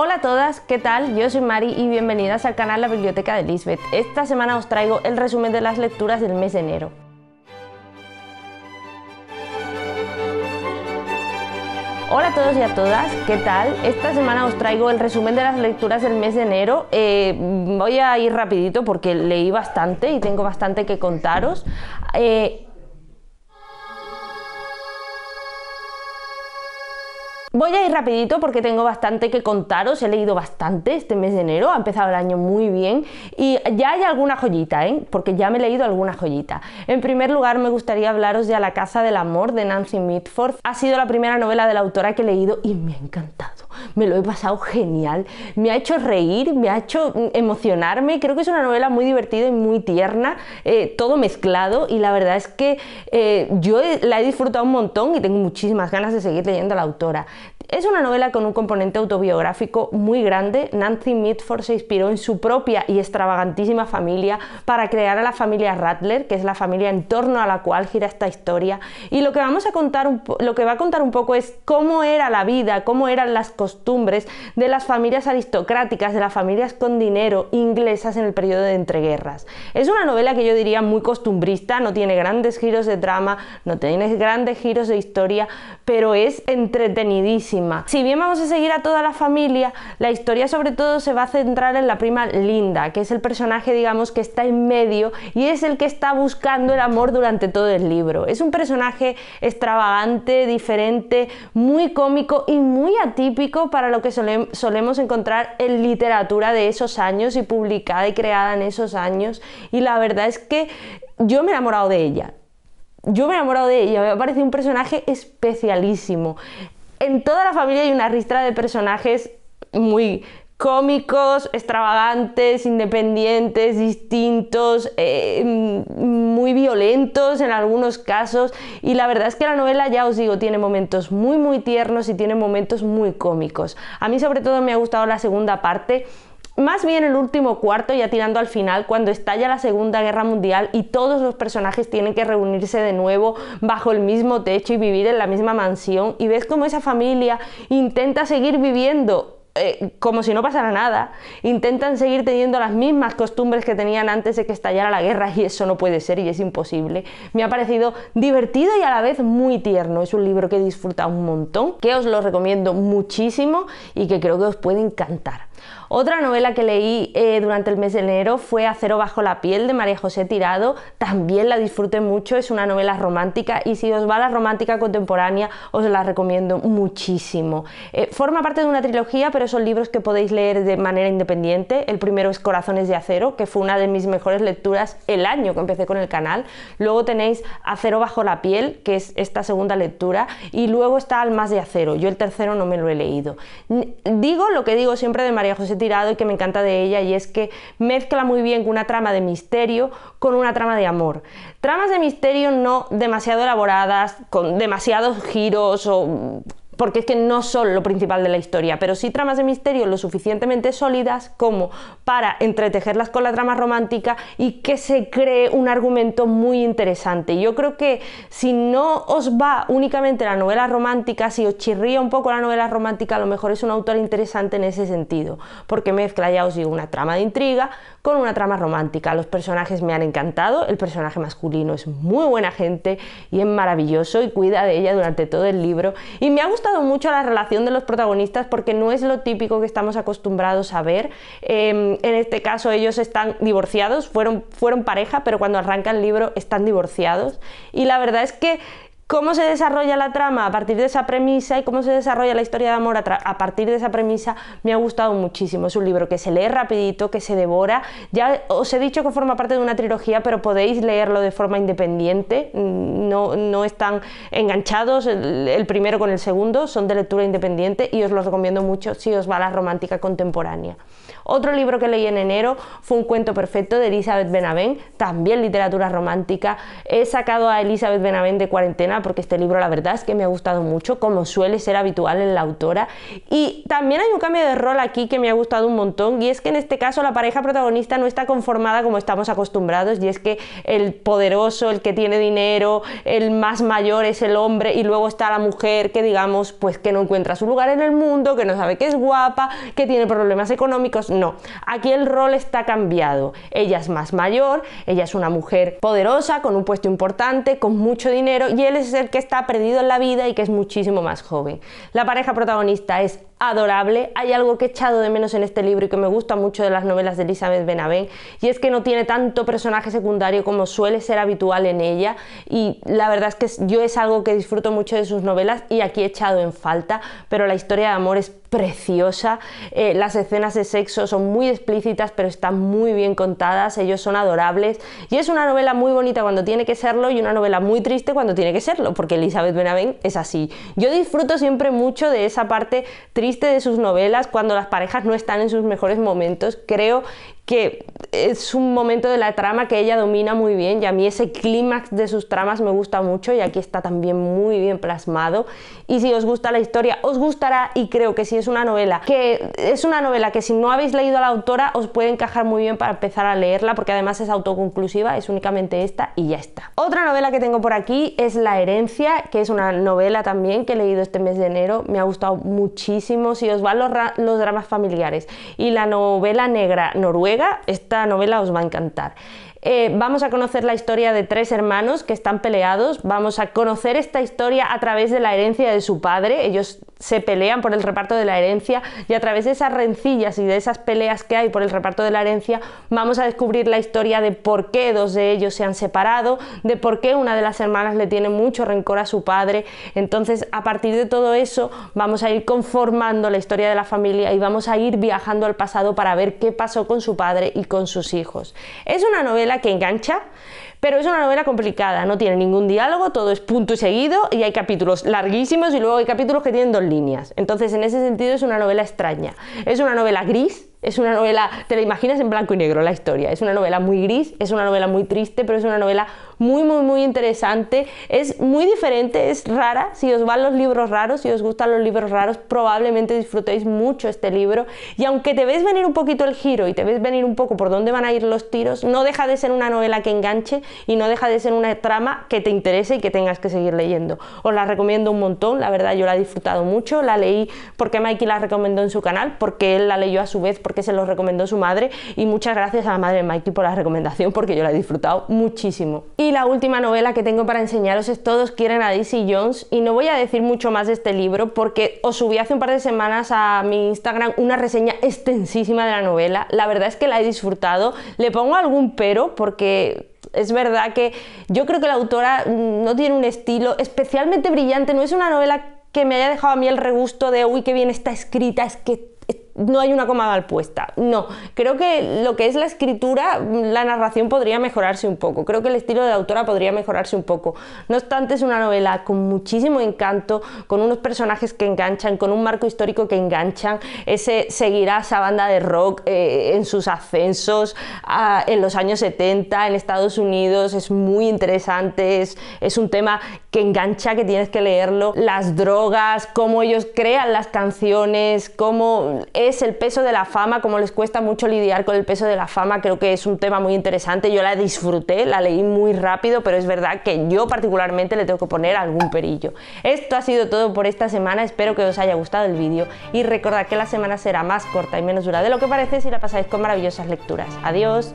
Hola a todas, ¿qué tal? Yo soy Mari y bienvenidas al canal La Biblioteca de Lisbeth. Esta semana os traigo el resumen de las lecturas del mes de enero. Hola a todos y a todas, ¿qué tal? Esta semana os traigo el resumen de las lecturas del mes de enero. Eh, voy a ir rapidito porque leí bastante y tengo bastante que contaros. Eh, Voy a ir rapidito porque tengo bastante que contaros, he leído bastante este mes de enero, ha empezado el año muy bien y ya hay alguna joyita, ¿eh? porque ya me he leído alguna joyita. En primer lugar me gustaría hablaros de A la Casa del Amor de Nancy Mitford. Ha sido la primera novela de la autora que he leído y me ha encantado me lo he pasado genial, me ha hecho reír, me ha hecho mm, emocionarme, creo que es una novela muy divertida y muy tierna, eh, todo mezclado y la verdad es que eh, yo la he disfrutado un montón y tengo muchísimas ganas de seguir leyendo a la autora. Es una novela con un componente autobiográfico muy grande. Nancy Mitford se inspiró en su propia y extravagantísima familia para crear a la familia Rattler, que es la familia en torno a la cual gira esta historia. Y lo que vamos a contar, lo que va a contar un poco es cómo era la vida, cómo eran las costumbres de las familias aristocráticas, de las familias con dinero inglesas en el periodo de entreguerras. Es una novela que yo diría muy costumbrista, no tiene grandes giros de drama, no tiene grandes giros de historia, pero es entretenidísima si bien vamos a seguir a toda la familia, la historia sobre todo se va a centrar en la prima Linda, que es el personaje, digamos, que está en medio y es el que está buscando el amor durante todo el libro. Es un personaje extravagante, diferente, muy cómico y muy atípico para lo que solemos encontrar en literatura de esos años y publicada y creada en esos años. Y la verdad es que yo me he enamorado de ella yo me he enamorado de ella, me parecido un personaje especialísimo en toda la familia hay una ristra de personajes muy cómicos, extravagantes, independientes, distintos, eh, muy violentos en algunos casos. Y la verdad es que la novela, ya os digo, tiene momentos muy, muy tiernos y tiene momentos muy cómicos. A mí sobre todo me ha gustado la segunda parte más bien el último cuarto, ya tirando al final, cuando estalla la Segunda Guerra Mundial y todos los personajes tienen que reunirse de nuevo bajo el mismo techo y vivir en la misma mansión, y ves cómo esa familia intenta seguir viviendo eh, como si no pasara nada, intentan seguir teniendo las mismas costumbres que tenían antes de que estallara la guerra y eso no puede ser y es imposible. Me ha parecido divertido y a la vez muy tierno. Es un libro que he un montón, que os lo recomiendo muchísimo y que creo que os puede encantar. Otra novela que leí eh, durante el mes de enero fue Acero bajo la piel de María José Tirado, también la disfruté mucho, es una novela romántica y si os va la romántica contemporánea os la recomiendo muchísimo. Eh, forma parte de una trilogía, pero son libros que podéis leer de manera independiente. El primero es Corazones de Acero, que fue una de mis mejores lecturas el año que empecé con el canal. Luego tenéis Acero bajo la piel, que es esta segunda lectura, y luego está Almas de Acero. Yo el tercero no me lo he leído. Digo lo que digo siempre de María José Tirado y que me encanta de ella y es que mezcla muy bien una trama de misterio con una trama de amor. Tramas de misterio no demasiado elaboradas, con demasiados giros o porque es que no son lo principal de la historia, pero sí tramas de misterio lo suficientemente sólidas como para entretejerlas con la trama romántica y que se cree un argumento muy interesante. Yo creo que si no os va únicamente la novela romántica, si os chirría un poco la novela romántica, a lo mejor es un autor interesante en ese sentido, porque mezcla, ya os digo, una trama de intriga con una trama romántica. Los personajes me han encantado, el personaje masculino es muy buena gente y es maravilloso y cuida de ella durante todo el libro. Y me ha gustado mucho la relación de los protagonistas porque no es lo típico que estamos acostumbrados a ver. Em, en este caso ellos están divorciados, fueron, fueron pareja, pero cuando arranca el libro están divorciados. Y la verdad es que cómo se desarrolla la trama a partir de esa premisa y cómo se desarrolla la historia de amor a, partir de esa premisa me ha gustado muchísimo. Es un libro que se lee rapidito, que se devora. Ya os he dicho que forma parte de una trilogía, pero podéis leerlo de forma independiente. Mm, no, no están enganchados el, primero con el segundo, son de lectura independiente y os los recomiendo mucho si os va la romántica contemporánea. Otro libro que leí en enero fue Un cuento perfecto de Elizabeth Benavent, también literatura romántica. He sacado a Elizabeth Benavent de cuarentena porque este libro la verdad es que me ha gustado mucho, como suele ser habitual en la autora. Y también hay un cambio de rol aquí que me ha gustado un montón, y es que en este caso la pareja protagonista no está conformada como estamos acostumbrados, y es que el poderoso, el que tiene dinero, el más mayor es el hombre, y luego está la mujer que digamos, pues que no encuentra su lugar en el mundo, que no sabe que es guapa, que tiene problemas económicos. No, aquí el rol está cambiado. Ella es más mayor, ella es una mujer poderosa, con un puesto importante, con mucho dinero, y él es ser que está perdido en la vida y que es muchísimo más joven. La pareja protagonista es adorable. Hay algo que he echado de menos en este libro y que me gusta mucho de las novelas de Elizabeth Benavent, y es que no tiene tanto personaje secundario como suele ser habitual en ella, y la verdad es que yo es algo que disfruto mucho de sus novelas y aquí he echado en falta, pero la historia de amor es preciosa, eh, las escenas de sexo son muy explícitas pero están muy bien contadas, ellos son adorables y es una novela muy bonita cuando tiene que serlo y una novela muy triste cuando tiene que serlo, porque Elizabeth Benavent es así. Yo disfruto siempre mucho de esa parte triste de sus novelas cuando las parejas no están en sus mejores momentos. Creo que es un momento de la trama que ella domina muy bien y a mí ese clímax de sus tramas me gusta mucho y aquí está también muy bien plasmado y si os gusta la historia os gustará y creo que si es una novela que es una novela que si no habéis leído a la autora os puede encajar muy bien para empezar a leerla porque además es autoconclusiva es únicamente esta y ya está otra novela que tengo por aquí es La herencia que es una novela también que he leído este mes de enero me ha gustado muchísimo si os van los, los dramas familiares y la novela negra noruega esta novela os va a encantar. Eh, vamos a conocer la historia de tres hermanos que están peleados, vamos a conocer esta historia a través de la herencia de su padre, ellos se pelean por el reparto de la herencia y a través de esas rencillas y de esas peleas que hay por el reparto de la herencia vamos a descubrir la historia de por qué dos de ellos se han separado, de por qué una de las hermanas le tiene mucho rencor a su padre. Entonces a partir de todo eso vamos a ir conformando la historia de la familia y vamos a ir viajando al pasado para ver qué pasó con su padre y con sus hijos. Es una novela que engancha. Pero es una novela complicada, no tiene ningún diálogo, todo es punto y seguido y hay capítulos larguísimos y luego hay capítulos que tienen dos líneas. Entonces, en ese sentido es una novela extraña. Es una novela gris, es una novela, te la imaginas en blanco y negro la historia, es una novela muy gris, es una novela muy triste, pero es una novela muy, muy, muy interesante, es muy diferente, es rara, si os van los libros raros, si os gustan los libros raros, probablemente disfrutéis mucho este libro, y aunque te ves venir un poquito el giro y te ves venir un poco por dónde van a ir los tiros, no deja de ser una novela que enganche y no deja de ser una trama que te interese y que tengas que seguir leyendo. Os la recomiendo un montón, la verdad yo la he disfrutado mucho, la leí porque Mikey la recomendó en su canal, porque él la leyó a su vez, porque se lo recomendó su madre y muchas gracias a la madre de Mikey por la recomendación porque yo la he disfrutado muchísimo. Y la última novela que tengo para enseñaros es Todos quieren a Daisy Jones y no voy a decir mucho más de este libro porque os subí hace un par de semanas a mi Instagram una reseña extensísima de la novela. La verdad es que la he disfrutado. Le pongo algún pero porque es verdad que yo creo que la autora mm, no tiene un estilo especialmente brillante, no es una novela que me haya dejado a mí el regusto de, uy, qué bien está escrita, es que no hay una coma mal puesta. No, creo que lo que es la escritura, la narración podría mejorarse un poco. Creo que el estilo de la autora podría mejorarse un poco. No obstante, es una novela con muchísimo encanto, con unos personajes que enganchan, con un marco histórico que enganchan. Ese seguirá esa banda de rock eh, en sus ascensos en los años 70 en Estados Unidos. Es muy interesante, es, un tema que engancha, que tienes que leerlo. Las drogas, cómo ellos crean las canciones, cómo es el peso de la fama, como les cuesta mucho lidiar con el peso de la fama, creo que es un tema muy interesante, yo la disfruté, la leí muy rápido, pero es verdad que yo particularmente le tengo que poner algún perillo. Esto ha sido todo por esta semana, espero que os haya gustado el vídeo y recordad que la semana será más corta y menos dura de lo que parece si la pasáis con maravillosas lecturas. Adiós.